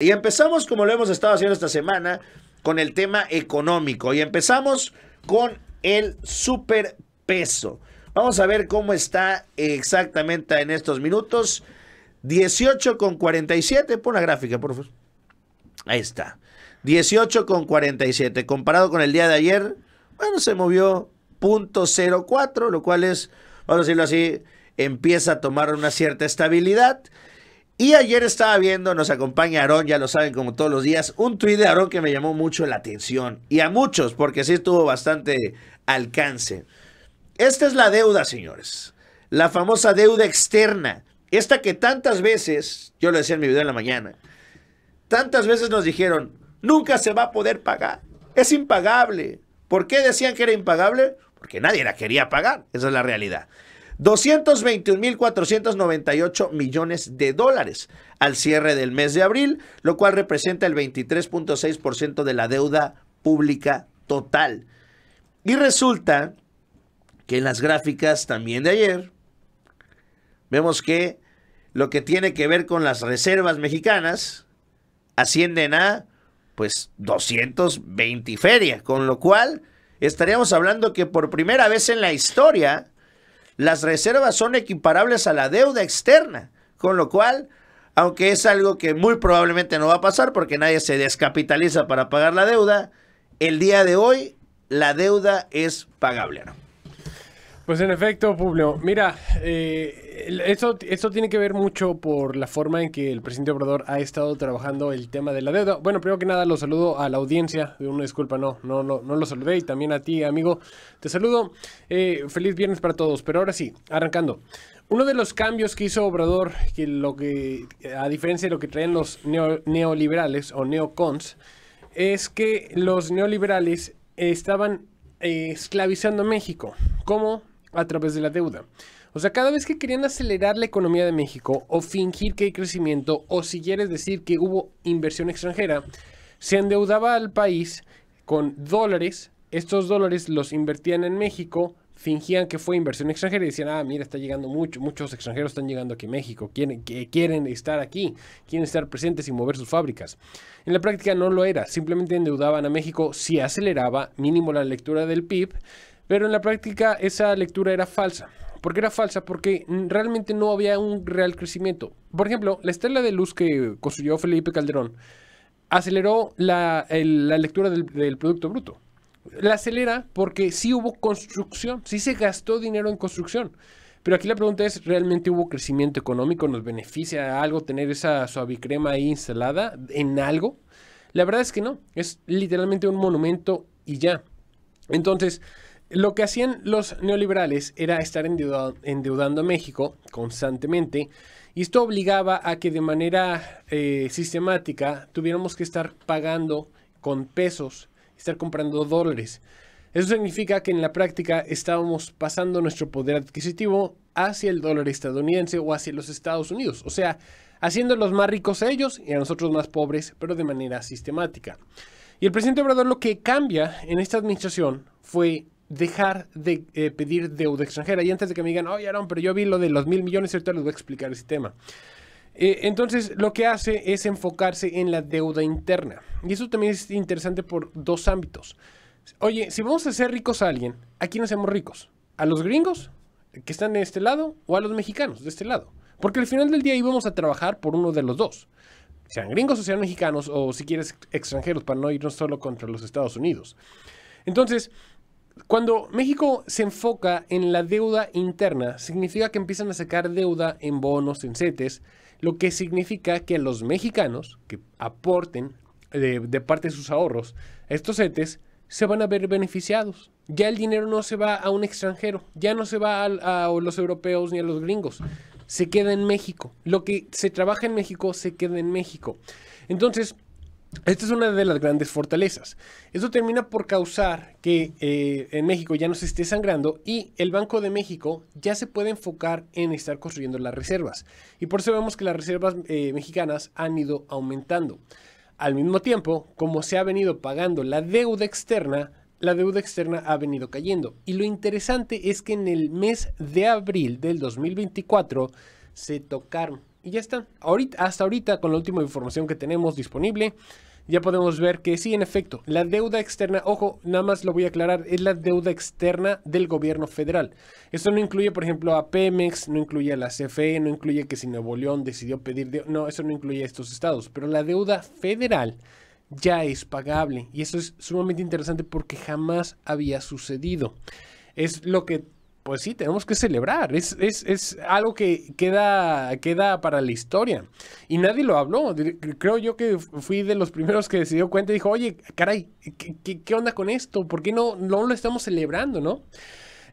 Y empezamos como lo hemos estado haciendo esta semana con el tema económico y empezamos con el superpeso. Vamos a ver cómo está exactamente en estos minutos. 18,47. pon la gráfica, por favor. Ahí está. 18,47. comparado con el día de ayer, bueno, se movió 0.04, lo cual es, vamos a decirlo así, empieza a tomar una cierta estabilidad. Y ayer estaba viendo, nos acompaña Aarón, ya lo saben como todos los días, un tuit de Aarón que me llamó mucho la atención. Y a muchos, porque sí tuvo bastante alcance. Esta es la deuda, señores. La famosa deuda externa. Esta que tantas veces, yo lo decía en mi video en la mañana, tantas veces nos dijeron, nunca se va a poder pagar. Es impagable. ¿Por qué decían que era impagable? Porque nadie la quería pagar. Esa es la realidad. 221.498 millones de dólares al cierre del mes de abril, lo cual representa el 23.6% de la deuda pública total. Y resulta que en las gráficas también de ayer vemos que lo que tiene que ver con las reservas mexicanas ascienden a pues 220 feria, con lo cual estaríamos hablando que por primera vez en la historia las reservas son equiparables a la deuda externa, con lo cual, aunque es algo que muy probablemente no va a pasar porque nadie se descapitaliza para pagar la deuda, el día de hoy la deuda es pagable. Pues en efecto, Publio, mira, eh, esto, tiene que ver mucho por la forma en que el presidente Obrador ha estado trabajando el tema de la deuda. Bueno, primero que nada, lo saludo a la audiencia. De Una disculpa, no, no, no, no lo saludé y también a ti, amigo. Te saludo. Eh, feliz viernes para todos. Pero ahora sí, arrancando. Uno de los cambios que hizo Obrador, que lo que, a diferencia de lo que traen los neoliberales o neocons, es que los neoliberales estaban eh, esclavizando a México. ¿Cómo? a través de la deuda. O sea, cada vez que querían acelerar la economía de México o fingir que hay crecimiento o si quieres decir que hubo inversión extranjera, se endeudaba al país con dólares, estos dólares los invertían en México, fingían que fue inversión extranjera y decían, ah, mira, está llegando mucho, muchos extranjeros están llegando aquí a México, quieren, quieren estar aquí, quieren estar presentes y mover sus fábricas. En la práctica no lo era, simplemente endeudaban a México si aceleraba mínimo la lectura del PIB pero en la práctica esa lectura era falsa. ¿Por qué era falsa? Porque realmente no había un real crecimiento. Por ejemplo, la estela de luz que construyó Felipe Calderón aceleró la, lectura del, del, Producto Bruto. La acelera porque sí hubo construcción, sí se gastó dinero en construcción. Pero aquí la pregunta es, ¿realmente hubo crecimiento económico? ¿Nos beneficia algo tener esa suavicrema ahí instalada en algo? La verdad es que no, es literalmente un monumento y ya. Entonces, lo que hacían los neoliberales era estar endeudando a México constantemente y esto obligaba a que de manera eh, sistemática tuviéramos que estar pagando con pesos, estar comprando dólares. Eso significa que en la práctica estábamos pasando nuestro poder adquisitivo hacia el dólar estadounidense o hacia los Estados Unidos, o sea, haciéndolos más ricos a ellos y a nosotros más pobres, pero de manera sistemática. Y el presidente Obrador lo que cambia en esta administración fue dejar de eh, pedir deuda extranjera. Y antes de que me digan, oye Aaron, pero yo vi lo de los mil millones y ahorita les voy a explicar ese tema. Eh, entonces, lo que hace es enfocarse en la deuda interna. Y eso también es interesante por dos ámbitos. Oye, si vamos a ser ricos a alguien, ¿a quién hacemos ricos? ¿A los gringos que están de este lado o a los mexicanos de este lado? Porque al final del día íbamos a trabajar por uno de los dos. Sean gringos o sean mexicanos o si quieres extranjeros para no irnos solo contra los Estados Unidos. Entonces, cuando México se enfoca en la deuda interna, significa que empiezan a sacar deuda en bonos, en CETES, lo que significa que los mexicanos que aporten eh, de, parte de sus ahorros a estos CETES se van a ver beneficiados. Ya el dinero no se va a un extranjero, ya no se va a los europeos ni a los gringos, se queda en México. Lo que se trabaja en México se queda en México. Entonces, esta es una de las grandes fortalezas. Esto termina por causar que eh, en México ya no se esté sangrando y el Banco de México ya se puede enfocar en estar construyendo las reservas. Y por eso vemos que las reservas eh, mexicanas han ido aumentando. Al mismo tiempo, como se ha venido pagando la deuda externa, la deuda externa ha venido cayendo. Y lo interesante es que en el mes de abril del 2024 se tocaron. Y ya está. Ahorita, hasta ahorita, con la última información que tenemos disponible, ya podemos ver que sí, en efecto, la deuda externa, ojo, nada más lo voy a aclarar, es la deuda externa del gobierno federal. Esto no incluye, por ejemplo, a Pemex, no incluye a la CFE, no incluye que si Nuevo León decidió pedir, no, eso no incluye a estos estados, pero la deuda federal ya es pagable y eso es sumamente interesante porque jamás había sucedido. Es lo que pues sí, tenemos que celebrar. Es, es, es algo que queda, queda para la historia. Y nadie lo habló. Creo yo que fui de los primeros que se dio cuenta y dijo, oye, caray, ¿qué, qué, onda con esto? ¿Por qué no, no lo estamos celebrando, no?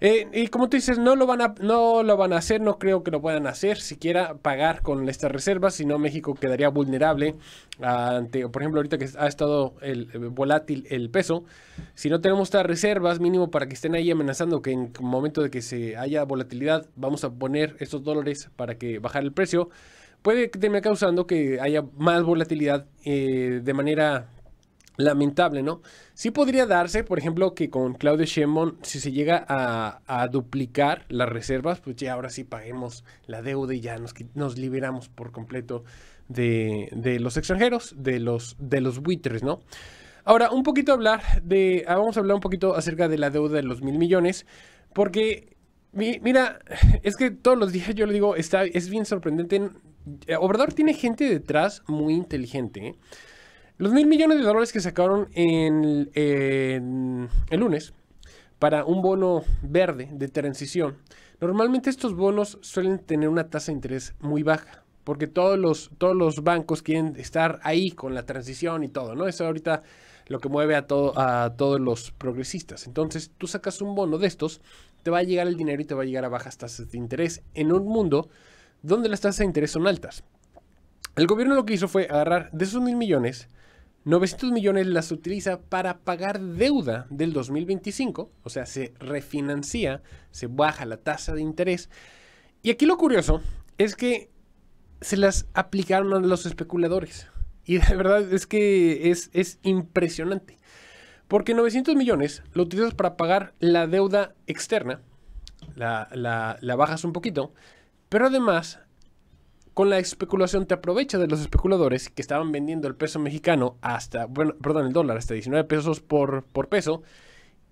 Eh, y como tú dices, no lo, van a, no lo van a hacer, no creo que lo puedan hacer, siquiera pagar con estas reservas, si no México quedaría vulnerable ante, por ejemplo, ahorita que ha estado el, eh, volátil el peso, si no tenemos estas reservas mínimo para que estén ahí amenazando que en momento de que se haya volatilidad vamos a poner estos dólares para que bajar el precio, puede que termine causando que haya más volatilidad eh, de manera lamentable, ¿no? Sí podría darse, por ejemplo, que con Claudio Sheinbaum, si se llega a, duplicar las reservas, pues ya ahora sí paguemos la deuda y ya nos, liberamos por completo de, los extranjeros, de los, buitres, ¿no? Ahora, un poquito hablar de, ah, vamos a hablar un poquito acerca de la deuda de los mil millones, porque, mira, es que todos los días yo le digo, está, es bien sorprendente. Eh, Obrador tiene gente detrás muy inteligente, ¿eh? Los mil millones de dólares que sacaron en, el lunes para un bono verde de transición, normalmente estos bonos suelen tener una tasa de interés muy baja, porque todos los, todos los bancos quieren estar ahí con la transición y todo, ¿no? Eso ahorita lo que mueve a, todo, a todos los progresistas. Entonces, tú sacas un bono de estos, te va a llegar el dinero y te va a llegar a bajas tasas de interés en un mundo donde las tasas de interés son altas. El gobierno lo que hizo fue agarrar de esos mil millones, 900 millones las utiliza para pagar deuda del 2025, o sea, se refinancia, se baja la tasa de interés. Y aquí lo curioso es que se las aplicaron a los especuladores. Y de verdad es que es, impresionante. Porque 900 millones lo utilizas para pagar la deuda externa, la, la bajas un poquito, pero además con la especulación te aprovecha de los especuladores que estaban vendiendo el peso mexicano hasta, bueno, perdón, el dólar hasta 19 pesos por, por peso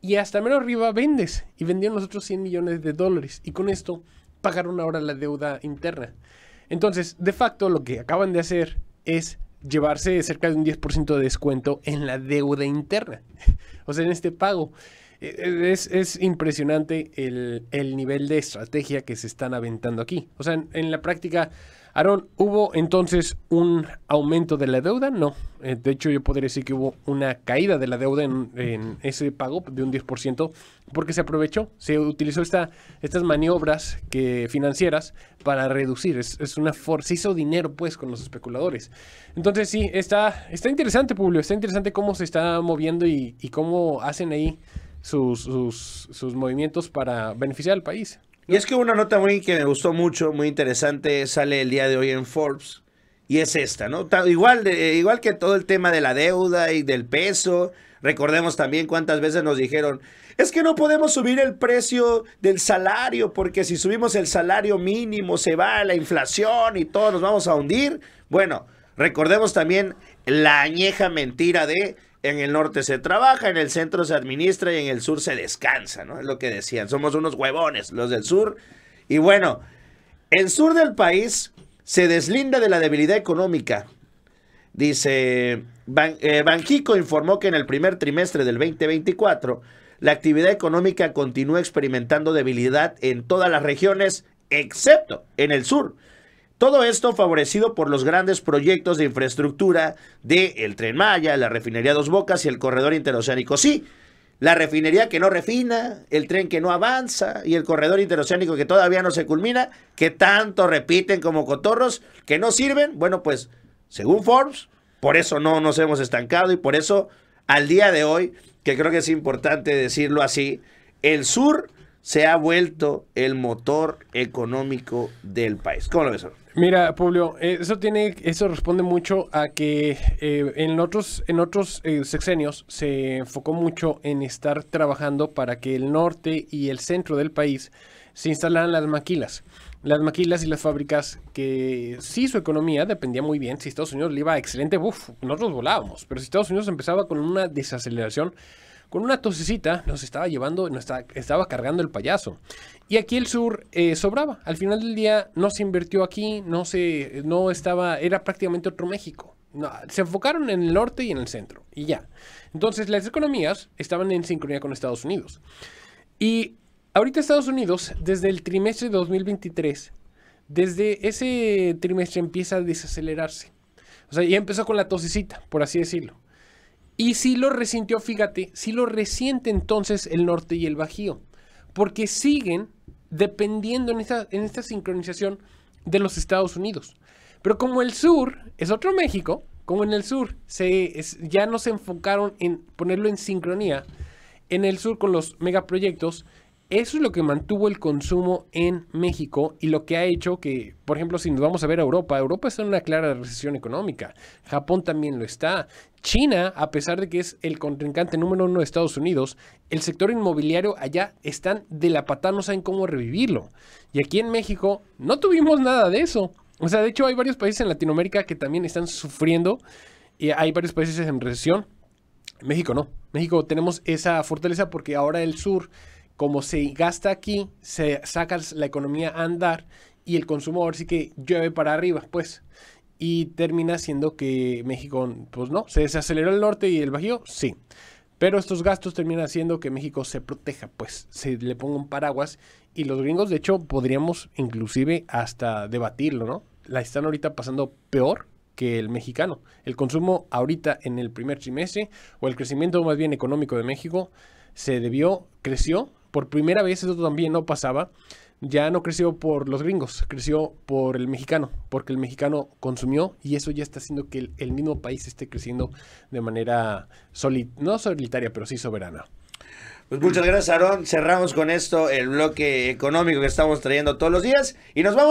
y hasta menos arriba vendes y vendieron los otros 100 millones de dólares y con esto pagaron ahora la deuda interna. Entonces, de facto, lo que acaban de hacer es llevarse cerca de un 10% de descuento en la deuda interna, o sea, en este pago. E, e, es, impresionante el, nivel de estrategia que se están aventando aquí. O sea, en la práctica Aaron, ¿hubo entonces un aumento de la deuda? No. Eh, de hecho, yo podría decir que hubo una caída de la deuda en, ese pago de un 10% porque se aprovechó, se utilizó esta, estas maniobras financieras para reducir. Es, una se hizo dinero pues con los especuladores. Entonces sí, está, está interesante, Publio. Está interesante cómo se está moviendo y, cómo hacen ahí sus, sus, sus movimientos para beneficiar al país. Y es que una nota muy que me gustó mucho, muy interesante, sale el día de hoy en Forbes. Y es esta, ¿no? Igual, eh, igual que todo el tema de la deuda y del peso. Recordemos también cuántas veces nos dijeron, es que no podemos subir el precio del salario, porque si subimos el salario mínimo se va la inflación y todos nos vamos a hundir. Bueno, recordemos también la añeja mentira de en el norte se trabaja, en el centro se administra y en el sur se descansa, ¿no? Es lo que decían. Somos unos huevones, los del sur. Y bueno, el sur del país se deslinda de la debilidad económica. Dice, eh, Banjico informó que en el primer trimestre del 2024, la actividad económica continúa experimentando debilidad en todas las regiones, excepto en el sur, todo esto favorecido por los grandes proyectos de infraestructura del Tren Maya, la refinería Dos Bocas y el corredor interoceánico. Sí, la refinería que no refina, el tren que no avanza y el corredor interoceánico que todavía no se culmina, que tanto repiten como cotorros, que no sirven. Bueno, pues, según Forbes, por eso no nos hemos estancado y por eso al día de hoy, que creo que es importante decirlo así, el sur se ha vuelto el motor económico del país. ¿Cómo lo ves? Mira, Publio, eh, eso tiene, eso responde mucho a que eh, en otros, en otros eh, sexenios se enfocó mucho en estar trabajando para que el norte y el centro del país se instalaran las maquilas. Las maquilas y las fábricas que sí su economía dependía muy bien. Si Estados Unidos le iba excelente, uff, nosotros volábamos. Pero si Estados Unidos empezaba con una desaceleración, con una tosecita nos estaba llevando, nos estaba, cargando el payaso. Y aquí el sur eh, sobraba. Al final del día no se invirtió aquí, no se, no estaba, era prácticamente otro México. se enfocaron en el norte y en el centro y ya. Entonces las economías estaban en sincronía con Estados Unidos. Y ahorita Estados Unidos, desde el trimestre de 2023, desde ese trimestre empieza a desacelerarse. O sea, ya empezó con la tosicita, por así decirlo. Y si lo resintió, fíjate, si lo resiente entonces el norte y el bajío, porque siguen dependiendo en esta, en esta sincronización de los Estados Unidos. Pero como el sur es otro México, como en el sur se, ya no se enfocaron en ponerlo en sincronía, en el sur con los megaproyectos, eso es lo que mantuvo el consumo en México y lo que ha hecho que, por ejemplo, si nos vamos a ver a Europa, Europa está en una clara recesión económica, Japón también lo está, China, a pesar de que es el contrincante número uno de Estados Unidos, el sector inmobiliario allá están de la patada, no saben cómo revivirlo. Y aquí en México no tuvimos nada de eso. O sea, de hecho hay varios países en Latinoamérica que también están sufriendo y hay varios países en recesión. México no. México tenemos esa fortaleza porque ahora el sur como se gasta aquí, se saca la economía a andar y el consumo ahora sí que llueve para arriba, pues. Y termina siendo que México, pues no, se desaceleró el norte y el bajío, sí. Pero estos gastos terminan haciendo que México se proteja, pues se le ponga un paraguas. Y los gringos, de hecho, podríamos inclusive hasta debatirlo, ¿no? La están ahorita pasando peor que el mexicano. El consumo ahorita en el primer trimestre, o el crecimiento más bien económico de México, se debió, creció por primera vez, eso también no pasaba. Ya no creció por los gringos, creció por el mexicano, porque el mexicano consumió y eso ya está haciendo que el, mismo país esté creciendo de manera no solitaria, pero sí soberana. Pues muchas gracias, Aarón. Cerramos con esto el bloque económico que estamos trayendo todos los días y nos vamos.